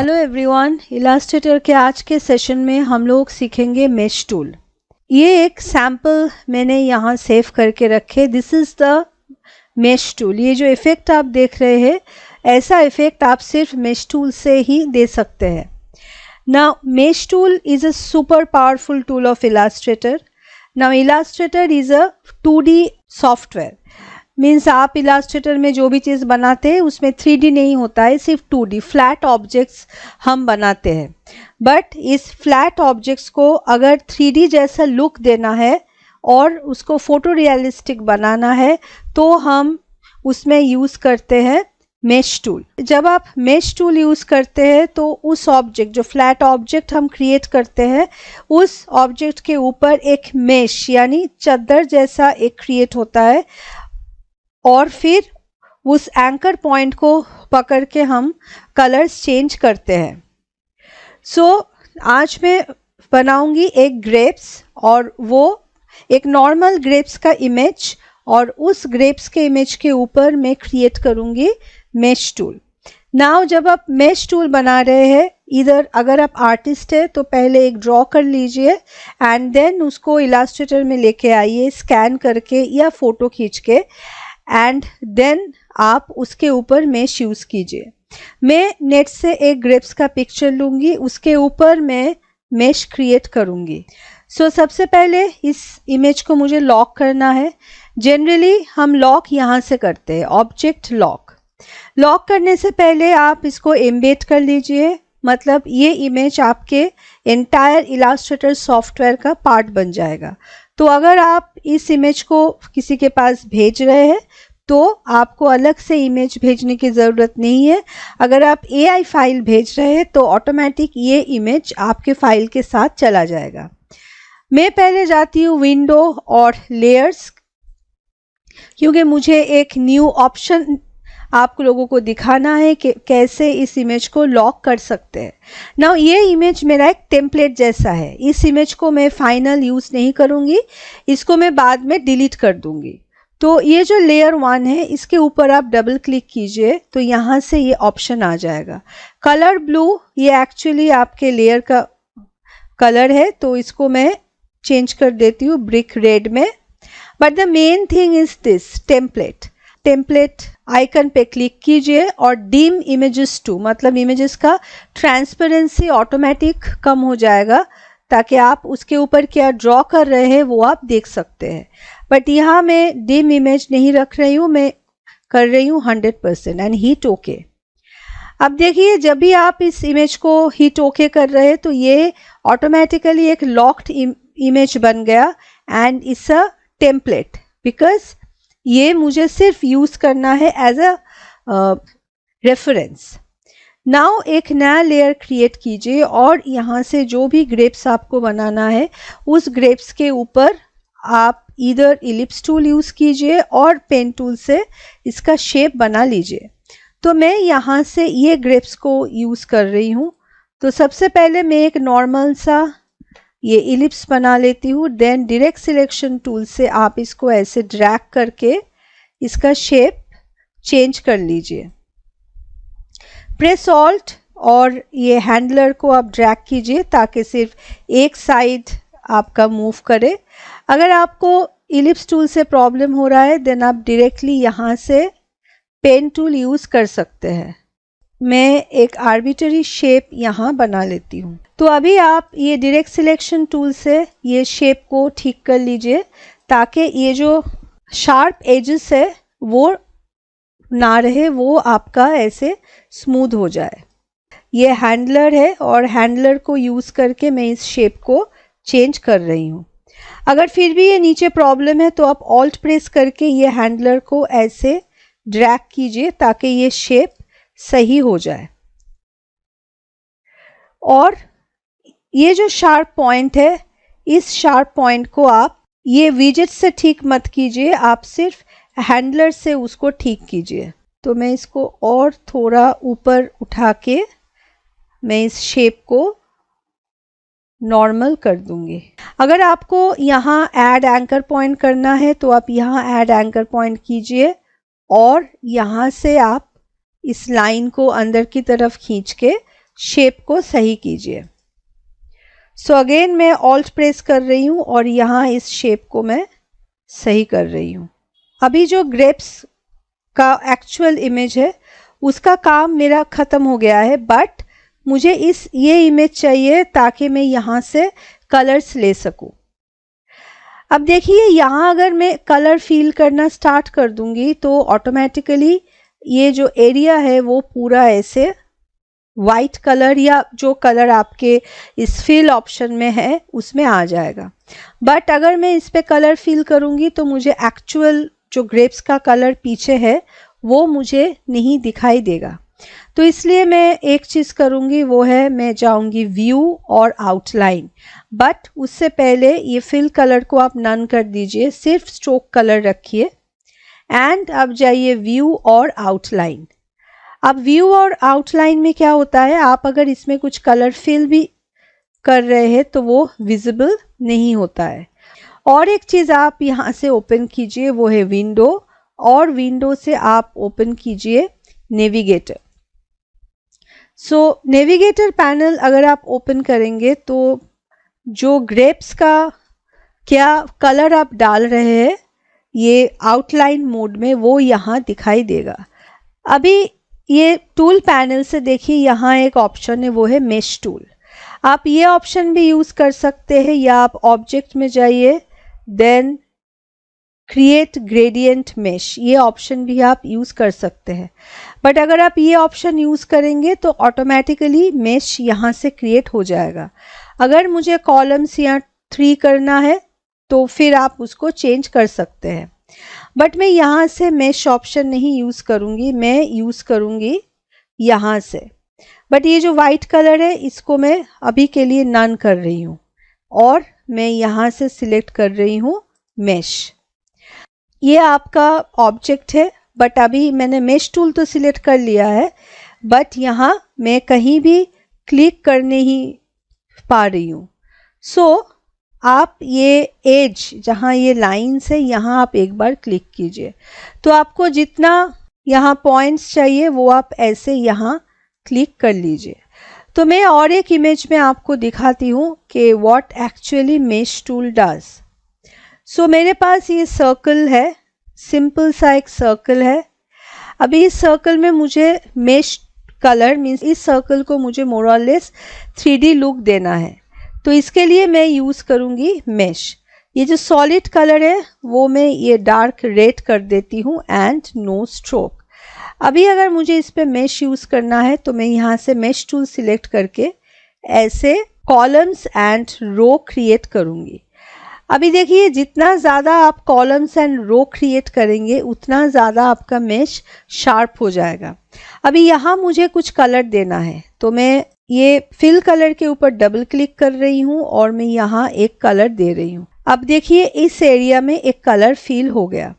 hello everyone Illustrator के आज के सेशन में हम लोग सीखेंगे मेश टूल ये एक सैम्पल मैंने यहाँ सेव करके रखे this is the mesh tool ये जो इफ़ेक्ट आप देख रहे हैं ऐसा इफ़ेक्ट आप सिर्फ मेश टूल से ही दे सकते हैं ना mesh tool is a super powerful tool of Illustrator now Illustrator is a two D software means आप इलास्ट्रेटर में जो भी चीज़ बनाते हैं उसमें थ्री नहीं होता है सिर्फ टू फ्लैट ऑब्जेक्ट्स हम बनाते हैं बट इस फ्लैट ऑब्जेक्ट्स को अगर थ्री जैसा लुक देना है और उसको फोटो रियलिस्टिक बनाना है तो हम उसमें यूज़ करते हैं मेश टूल जब आप मेश टूल यूज़ करते हैं तो उस ऑब्जेक्ट जो फ्लैट ऑब्जेक्ट हम क्रिएट करते हैं उस ऑब्जेक्ट के ऊपर एक मेश यानी चद्दर जैसा एक क्रिएट होता है और फिर उस एंकर पॉइंट को पकड़ के हम कलर्स चेंज करते हैं सो so, आज मैं बनाऊंगी एक ग्रेप्स और वो एक नॉर्मल ग्रेप्स का इमेज और उस ग्रेप्स के इमेज के ऊपर मैं क्रिएट करूंगी मेश टूल नाव जब आप मेश टूल बना रहे हैं इधर अगर आप आर्टिस्ट है तो पहले एक ड्रॉ कर लीजिए एंड देन उसको इलास्ट्रेटर में लेके आइए स्कैन करके या फोटो खींच के एंड देन आप उसके ऊपर मेश यूज़ कीजिए मैं नेट से एक ग्रेप्स का पिक्चर लूंगी उसके ऊपर मैं मेश क्रिएट करूँगी सो so, सबसे पहले इस इमेज को मुझे लॉक करना है जनरली हम लॉक यहाँ से करते हैं ऑब्जेक्ट लॉक लॉक करने से पहले आप इसको एम्बेड कर लीजिए मतलब ये इमेज आपके एंटायर इलास्ट्रेटर सॉफ्टवेयर का पार्ट बन जाएगा तो अगर आप इस इमेज को किसी के पास भेज रहे हैं तो आपको अलग से इमेज भेजने की ज़रूरत नहीं है अगर आप एआई फाइल भेज रहे हैं तो ऑटोमेटिक ये इमेज आपके फाइल के साथ चला जाएगा मैं पहले जाती हूँ विंडो और लेयर्स क्योंकि मुझे एक न्यू ऑप्शन आप लोगों को दिखाना है कि कैसे इस इमेज को लॉक कर सकते हैं नाउ ये इमेज मेरा एक टेम्पलेट जैसा है इस इमेज को मैं फाइनल यूज़ नहीं करूँगी इसको मैं बाद में डिलीट कर दूँगी तो ये जो लेयर वन है इसके ऊपर आप डबल क्लिक कीजिए तो यहाँ से ये ऑप्शन आ जाएगा कलर ब्लू ये एक्चुअली आपके लेयर का कलर है तो इसको मैं चेंज कर देती हूँ ब्रिक रेड में but the main thing is this template template icon पे क्लिक कीजिए और डीम इमेजेस टू मतलब इमेजेस का ट्रांसपेरेंसी ऑटोमेटिक कम हो जाएगा ताकि आप उसके ऊपर क्या ड्रॉ कर रहे हैं वो आप देख सकते हैं बट यहाँ मैं डीम इमेज नहीं रख रही हूँ मैं कर रही हूँ hundred percent and hit okay अब देखिए जब भी आप इस इमेज को हीट ओके कर रहे हैं तो ये ऑटोमेटिकली एक लॉक्ड इमेज बन गया and it's a template because ये मुझे सिर्फ यूज़ करना है एज अ रेफरेंस नाउ एक नया लेयर क्रिएट कीजिए और यहाँ से जो भी ग्रेप्स आपको बनाना है उस ग्रेप्स के ऊपर आप इधर इलिप्स टूल यूज़ कीजिए और पेन टूल से इसका शेप बना लीजिए तो मैं यहाँ से ये ग्रेप्स को यूज़ कर रही हूँ तो सबसे पहले मैं एक नॉर्मल सा ये इलिप्स बना लेती हूँ देन डायरेक्ट सिलेक्शन टूल से आप इसको ऐसे ड्रैग करके इसका शेप चेंज कर लीजिए प्रेस ऑल्ट और ये हैंडलर को आप ड्रैग कीजिए ताकि सिर्फ एक साइड आपका मूव करे अगर आपको इलिप्स टूल से प्रॉब्लम हो रहा है देन आप डायरेक्टली यहाँ से पेन टूल यूज़ कर सकते हैं मैं एक आर्बिटरी शेप यहाँ बना लेती हूँ तो अभी आप ये डायरेक्ट सिलेक्शन टूल से ये शेप को ठीक कर लीजिए ताकि ये जो शार्प एजेस है वो ना रहे वो आपका ऐसे स्मूथ हो जाए ये हैंडलर है और हैंडलर को यूज़ करके मैं इस शेप को चेंज कर रही हूँ अगर फिर भी ये नीचे प्रॉब्लम है तो आप ऑल्ट प्रेस करके ये हैंडलर को ऐसे ड्रैग कीजिए ताकि ये शेप सही हो जाए और ये जो शार्प पॉइंट है इस शार्प पॉइंट को आप ये विजेट से ठीक मत कीजिए आप सिर्फ हैंडलर से उसको ठीक कीजिए तो मैं इसको और थोड़ा ऊपर उठा के मैं इस शेप को नॉर्मल कर दूंगी अगर आपको यहाँ ऐड एंकर पॉइंट करना है तो आप यहाँ ऐड एंकर पॉइंट कीजिए और यहाँ से आप इस लाइन को अंदर की तरफ खींच के शेप को सही कीजिए सो अगेन मैं ऑल्ट प्रेस कर रही हूँ और यहाँ इस शेप को मैं सही कर रही हूँ अभी जो ग्रेप्स का एक्चुअल इमेज है उसका काम मेरा ख़त्म हो गया है बट मुझे इस ये इमेज चाहिए ताकि मैं यहाँ से कलर्स ले सकूँ अब देखिए यहाँ अगर मैं कलर फील करना स्टार्ट कर दूँगी तो ऑटोमेटिकली ये जो एरिया है वो पूरा ऐसे वाइट कलर या जो कलर आपके इस फिल ऑप्शन में है उसमें आ जाएगा बट अगर मैं इस पर कलर फिल करूँगी तो मुझे एक्चुअल जो ग्रेप्स का कलर पीछे है वो मुझे नहीं दिखाई देगा तो इसलिए मैं एक चीज़ करूँगी वो है मैं जाऊँगी व्यू और आउटलाइन बट उससे पहले ये फिल कलर को आप नन कर दीजिए सिर्फ स्ट्रोक कलर रखिए एंड अब जाइए व्यू और आउटलाइन अब व्यू और आउटलाइन में क्या होता है आप अगर इसमें कुछ कलर फिल भी कर रहे हैं तो वो विजिबल नहीं होता है और एक चीज़ आप यहाँ से ओपन कीजिए वो है विंडो और विंडो से आप ओपन कीजिए नेविगेटर सो नेविगेटर पैनल अगर आप ओपन करेंगे तो जो ग्रेप्स का क्या कलर आप डाल रहे हैं ये आउटलाइन मोड में वो यहाँ दिखाई देगा अभी ये टूल पैनल से देखिए यहाँ एक ऑप्शन है वो है मेश टूल आप ये ऑप्शन भी यूज़ कर सकते हैं या आप ऑब्जेक्ट में जाइए देन क्रिएट ग्रेडियंट मेश ये ऑप्शन भी आप यूज़ कर सकते हैं बट अगर आप ये ऑप्शन यूज़ करेंगे तो ऑटोमेटिकली मेश यहाँ से क्रिएट हो जाएगा अगर मुझे कॉलम्स या थ्री करना है तो फिर आप उसको चेंज कर सकते हैं बट मैं यहाँ से मैश ऑप्शन नहीं यूज़ करूँगी मैं यूज़ करूँगी यहाँ से बट ये जो वाइट कलर है इसको मैं अभी के लिए नन कर रही हूँ और मैं यहाँ से सिलेक्ट कर रही हूँ मेश ये आपका ऑब्जेक्ट है बट अभी मैंने मेश टूल तो सिलेक्ट कर लिया है बट यहाँ मैं कहीं भी क्लिक करने ही पा रही हूँ सो so, आप ये एज जहाँ ये लाइन्स है यहाँ आप एक बार क्लिक कीजिए तो आपको जितना यहाँ पॉइंट्स चाहिए वो आप ऐसे यहाँ क्लिक कर लीजिए तो मैं और एक इमेज में आपको दिखाती हूँ कि what actually mesh tool does so मेरे पास ये सर्कल है सिंपल सा एक सर्कल है अभी इस सर्कल में मुझे मेश कलर मीन्स इस सर्कल को मुझे मोरलेस थ्री डी लुक देना है तो इसके लिए मैं यूज़ करूँगी मेश ये जो सॉलिड कलर है वो मैं ये डार्क रेड कर देती हूँ एंड नो स्ट्रोक अभी अगर मुझे इस पर मेश यूज़ करना है तो मैं यहाँ से मेश टूल सिलेक्ट करके ऐसे कॉलम्स एंड रो क्रिएट करूँगी अभी देखिए जितना ज़्यादा आप कॉलम्स एंड रो क्रिएट करेंगे उतना ज़्यादा आपका मेश शार्प हो जाएगा अभी यहाँ मुझे कुछ कलर देना है तो मैं ये फिल कलर के ऊपर डबल क्लिक कर रही हूँ और मैं यहाँ एक कलर दे रही हूँ अब देखिए इस एरिया में एक कलर फील हो गया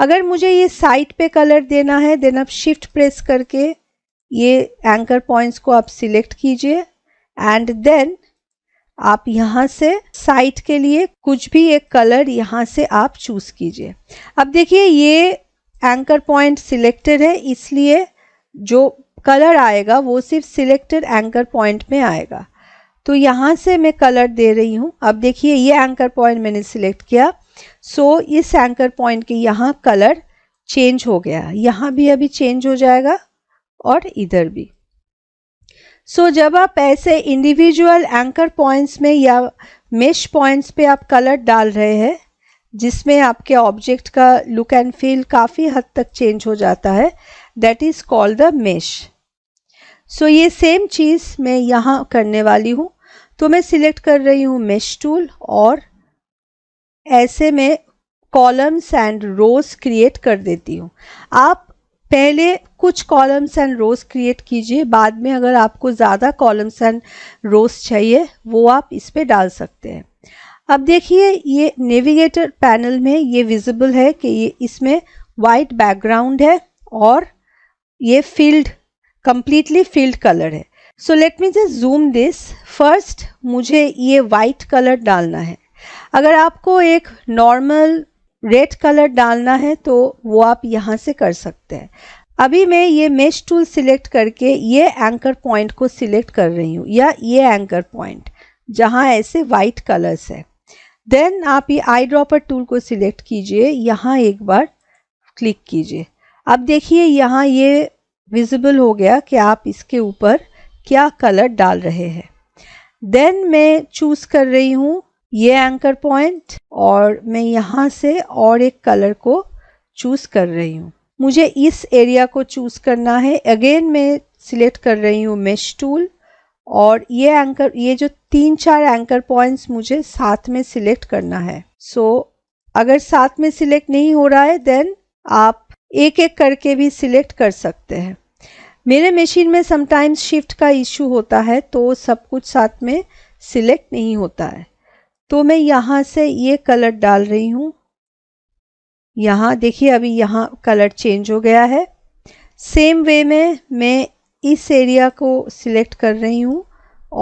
अगर मुझे ये साइड पे कलर देना है देन आप शिफ्ट प्रेस करके ये एंकर पॉइंट्स को आप सिलेक्ट कीजिए एंड देन आप यहाँ से साइट के लिए कुछ भी एक कलर यहाँ से आप चूज कीजिए अब देखिए ये एंकर पॉइंट सिलेक्टेड है इसलिए जो कलर आएगा वो सिर्फ सिलेक्टेड एंकर पॉइंट में आएगा तो यहाँ से मैं कलर दे रही हूँ अब देखिए ये एंकर पॉइंट मैंने सिलेक्ट किया सो so, इस एंकर पॉइंट के यहाँ कलर चेंज हो गया यहाँ भी अभी चेंज हो जाएगा और इधर भी सो so, जब आप ऐसे इंडिविजुअल एंकर पॉइंट्स में या मेश पॉइंट्स पे आप कलर डाल रहे हैं जिसमें आपके ऑब्जेक्ट का लुक एंड फील काफ़ी हद तक चेंज हो जाता है that is called the mesh so ये सेम चीज़ मैं यहाँ करने वाली हूँ तो मैं सिलेक्ट कर रही हूँ मेश टूल और ऐसे में कॉलम्स एंड रोज क्रिएट कर देती हूँ आप पहले कुछ कॉलम्स एंड रोज क्रिएट कीजिए बाद में अगर आपको ज़्यादा कॉलम्स एंड रोज चाहिए वो आप इस पर डाल सकते हैं अब देखिए ये नेविगेटर पैनल में ये विजिबल है कि ये इसमें वाइट बैकग्राउंड है और ये फील्ड कम्प्लीटली फील्ड कलर है so let me just zoom this first मुझे ये वाइट कलर डालना है अगर आपको एक नॉर्मल रेड कलर डालना है तो वो आप यहाँ से कर सकते हैं अभी मैं ये मेश टूल सिलेक्ट करके ये एंकर पॉइंट को सिलेक्ट कर रही हूँ या ये एंकर पॉइंट जहाँ ऐसे वाइट कलर्स है देन आप ये आई ड्रॉपर टूल को सिलेक्ट कीजिए यहाँ एक बार क्लिक कीजिए अब देखिए यहाँ ये विजिबल हो गया कि आप इसके ऊपर क्या कलर डाल रहे हैं देन मैं चूज़ कर रही हूँ ये एंकर पॉइंट और मैं यहाँ से और एक कलर को चूज़ कर रही हूँ मुझे इस एरिया को चूज़ करना है अगेन मैं सिलेक्ट कर रही हूँ मेश टूल और ये एंकर ये जो तीन चार एंकर पॉइंट्स मुझे साथ में सिलेक्ट करना है सो so, अगर साथ में सिलेक्ट नहीं हो रहा है देन आप एक एक करके भी सिलेक्ट कर सकते हैं मेरे मशीन में समटाइम्स शिफ्ट का इशू होता है तो सब कुछ साथ में सिलेक्ट नहीं होता है तो मैं यहाँ से ये कलर डाल रही हूँ यहाँ देखिए अभी यहाँ कलर चेंज हो गया है सेम वे में मैं इस एरिया को सिलेक्ट कर रही हूँ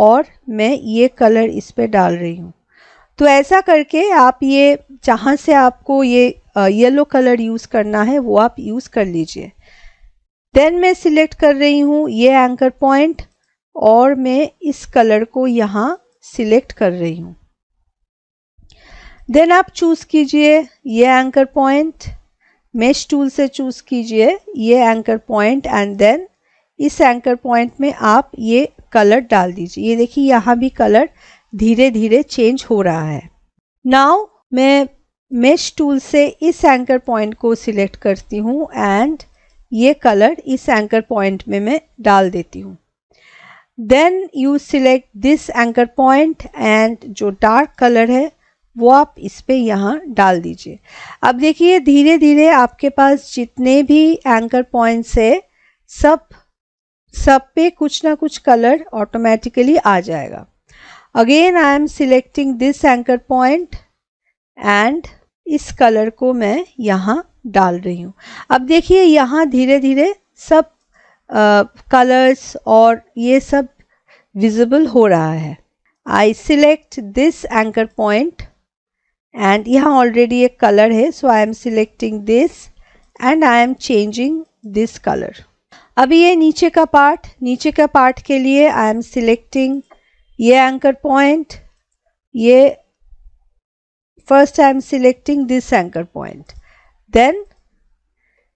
और मैं ये कलर इस पर डाल रही हूँ तो ऐसा करके आप ये जहाँ से आपको ये येलो कलर यूज़ करना है वो आप यूज़ कर लीजिए देन मैं सिलेक्ट कर रही हूँ ये एंकर पॉइंट और मैं इस कलर को यहाँ सिलेक्ट कर रही हूँ देन आप चूज़ कीजिए ये एंकर पॉइंट मेश टूल से चूज़ कीजिए ये एंकर पॉइंट एंड देन इस एंकर पॉइंट में आप ये कलर डाल दीजिए ये देखिए यहाँ भी कलर धीरे धीरे चेंज हो रहा है नाउ मैं मेश टूल से इस एंकर पॉइंट को सिलेक्ट करती हूँ एंड ये कलर इस एंकर पॉइंट में मैं डाल देती हूँ then you select this anchor point and जो डार्क कलर है वो आप इस पर यहाँ डाल दीजिए अब देखिए धीरे धीरे आपके पास जितने भी एंकर पॉइंट्स है सब सब पे कुछ ना कुछ कलर ऑटोमेटिकली आ जाएगा again I am selecting this anchor point and इस कलर को मैं यहाँ डाल रही हूँ अब देखिए यहाँ धीरे धीरे सब कलर्स और ये सब विजिबल हो रहा है I select this anchor point and यहाँ ऑलरेडी एक कलर है so I am selecting this and I am changing this colour अभी ये नीचे का पार्ट नीचे का पार्ट के लिए आई एम सिलेक्टिंग ये एंकर पॉइंट ये first I am selecting this anchor point then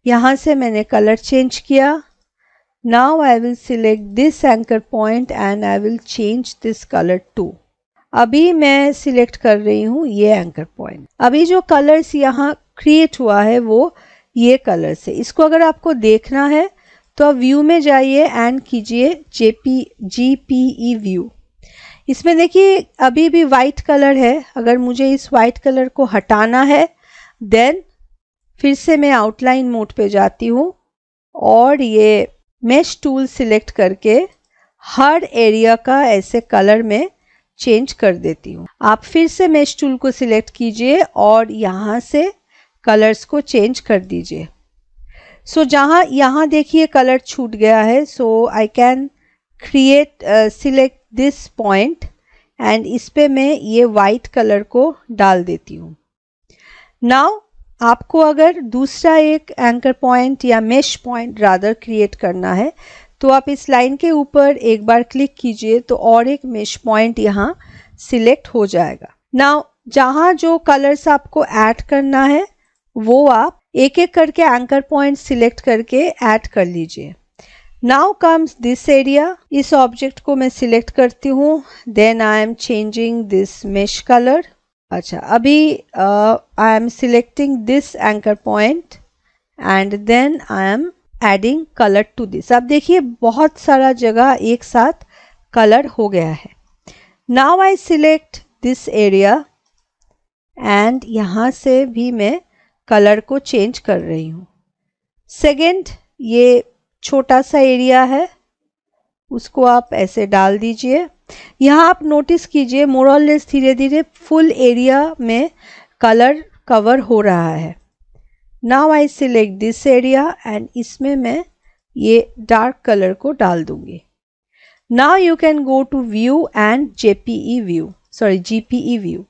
यहाँ से मैंने कलर चेंज किया now I will select this anchor point and I will change this colour to अभी मैं सिलेक्ट कर रही हूँ ये एंकर पॉइंट अभी जो कलर्स यहाँ क्रिएट हुआ है वो ये कलर्स है इसको अगर आपको देखना है तो आप व्यू में जाइए एंड कीजिए J P G P E view इसमें देखिए अभी भी वाइट कलर है अगर मुझे इस वाइट कलर को हटाना है देन फिर से मैं आउटलाइन मोड पे जाती हूँ और ये मेश टूल सिलेक्ट करके हर एरिया का ऐसे कलर में चेंज कर देती हूँ आप फिर से मेश टूल को सिलेक्ट कीजिए और यहाँ से कलर्स को चेंज कर दीजिए सो so, जहाँ यहाँ देखिए कलर छूट गया है so I can create select this point and इस पर मैं ये वाइट कलर को डाल देती हूँ नाउ आपको अगर दूसरा एक एंकर पॉइंट या मेश पॉइंट रादर क्रिएट करना है तो आप इस लाइन के ऊपर एक बार क्लिक कीजिए तो और एक मेश पॉइंट यहाँ सिलेक्ट हो जाएगा नाउ जहाँ जो कलर्स आपको ऐड करना है वो आप एक एक करके एंकर पॉइंट सिलेक्ट करके ऐड कर लीजिए नाउ कम्स दिस एरिया इस ऑब्जेक्ट को मैं सिलेक्ट करती हूँ then I am changing this mesh colour अच्छा अभी I am selecting this anchor point and then I am adding colour to this अब देखिए बहुत सारा जगह एक साथ कलर हो गया है now I select this area and यहाँ से भी मैं कलर को चेंज कर रही हूँ सेकेंड ये छोटा सा एरिया है उसको आप ऐसे डाल दीजिए यहाँ आप नोटिस कीजिए मोरल लेस धीरे धीरे फुल एरिया में कलर कवर हो रहा है now I select this area and इसमें मैं ये डार्क कलर को डाल दूंगी now you can go to view and JPE view sorry GPE view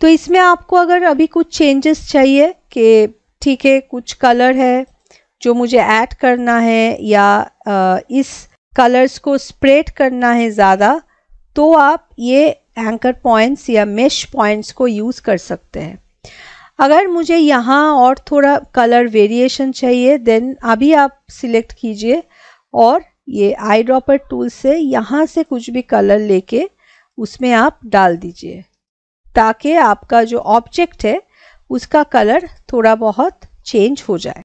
तो इसमें आपको अगर अभी कुछ चेंजेस चाहिए कि ठीक है कुछ कलर है जो मुझे ऐड करना है या इस कलर्स को स्प्रेड करना है ज़्यादा तो आप ये एंकर पॉइंट्स या मेश पॉइंट्स को यूज़ कर सकते हैं अगर मुझे यहाँ और थोड़ा कलर वेरिएशन चाहिए देन अभी आप सिलेक्ट कीजिए और ये आई ड्रॉपर टूल से यहाँ से कुछ भी कलर लेके उसमें आप डाल दीजिए ताकि आपका जो ऑब्जेक्ट है उसका कलर थोड़ा बहुत चेंज हो जाए